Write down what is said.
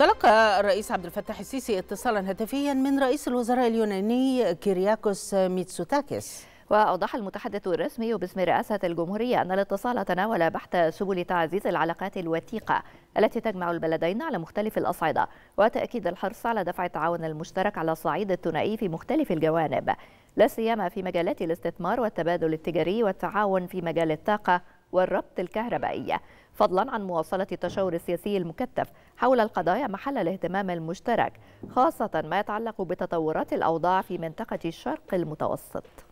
تلقى الرئيس عبد الفتاح السيسي اتصالا هاتفيا من رئيس الوزراء اليوناني كيرياكوس ميتسوتاكس وأوضح المتحدث الرسمي باسم رئاسة الجمهورية أن الاتصال تناول بحث سبل تعزيز العلاقات الوثيقة التي تجمع البلدين على مختلف الأصعدة وتأكيد الحرص على دفع التعاون المشترك على الصعيد الثنائي في مختلف الجوانب لا سيما في مجالات الاستثمار والتبادل التجاري والتعاون في مجال الطاقة والربط الكهربائية فضلا عن مواصلة التشاور السياسي المكثف حول القضايا محل الاهتمام المشترك خاصة ما يتعلق بتطورات الأوضاع في منطقة الشرق المتوسط